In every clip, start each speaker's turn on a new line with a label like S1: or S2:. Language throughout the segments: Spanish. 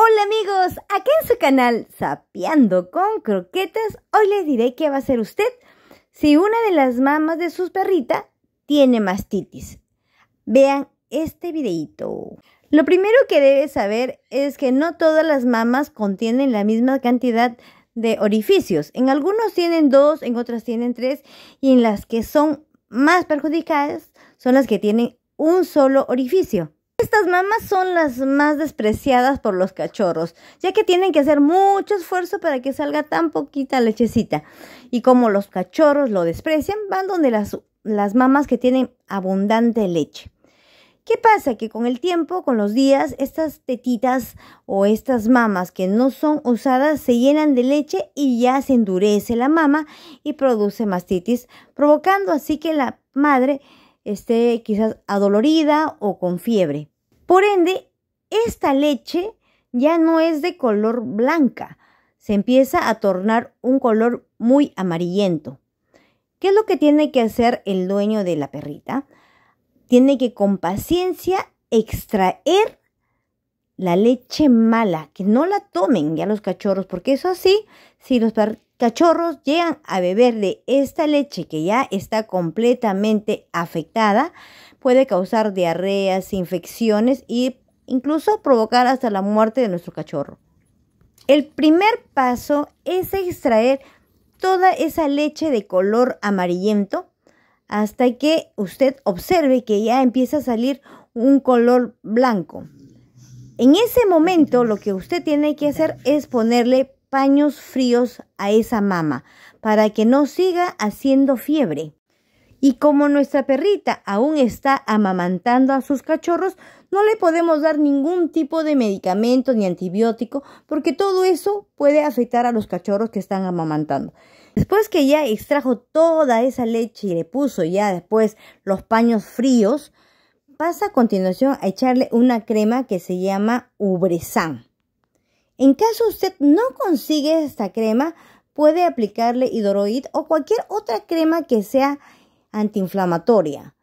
S1: Hola amigos, aquí en su canal Sapeando con Croquetas, hoy les diré qué va a hacer usted si una de las mamas de sus perritas tiene mastitis. Vean este videito. Lo primero que debe saber es que no todas las mamas contienen la misma cantidad de orificios. En algunos tienen dos, en otras tienen tres y en las que son más perjudicadas son las que tienen un solo orificio. Estas mamas son las más despreciadas por los cachorros, ya que tienen que hacer mucho esfuerzo para que salga tan poquita lechecita. Y como los cachorros lo desprecian, van donde las, mamas que tienen abundante leche. ¿Qué pasa? Que con el tiempo, con los días, estas tetitas o estas mamas que no son usadas se llenan de leche y ya se endurece la mama y produce mastitis, provocando así que la madre esté quizás adolorida o con fiebre. Por ende, esta leche ya no es de color blanca, se empieza a tornar un color muy amarillento. ¿Qué es lo que tiene que hacer el dueño de la perrita? Tiene que con paciencia extraer la leche mala, que no la tomen ya los cachorros, porque eso sí, si los, cachorros llegan a beber de esta leche que ya está completamente afectada, puede causar diarreas, infecciones e incluso provocar hasta la muerte de nuestro cachorro. El primer paso es extraer toda esa leche de color amarillento hasta que usted observe que ya empieza a salir un color blanco. En ese momento lo que usted tiene que hacer es ponerle paños fríos a esa mama para que no siga haciendo fiebre. Y como nuestra perrita aún está amamantando a sus cachorros, no le podemos dar ningún tipo de medicamento ni antibiótico porque todo eso puede afectar a los cachorros que están amamantando. Después que ya extrajo toda esa leche y le puso ya después los paños fríos, pasa a continuación a echarle una crema que se llama Ubresan. En caso usted no consigue esta crema, puede aplicarle hidroid o cualquier otra crema que sea antiinflamatoria.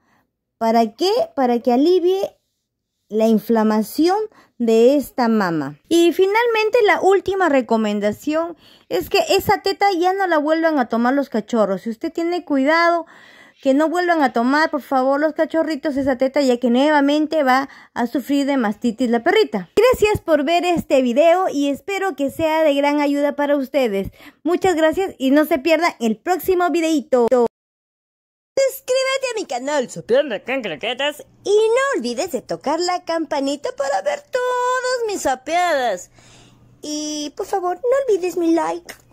S1: ¿Para qué? Para que alivie la inflamación de esta mama. Y finalmente la última recomendación es que esa teta ya no la vuelvan a tomar los cachorros. Si usted tiene cuidado que no vuelvan a tomar, por favor, los cachorritos esa teta ya que nuevamente va a sufrir de mastitis la perrita. Gracias por ver este video y espero que sea de gran ayuda para ustedes. Muchas gracias y no se pierda el próximo videito. Suscríbete a mi canal Super con Croquetas y no olvides de tocar la campanita para ver todas mis sapeadas. Y por favor, no olvides mi like.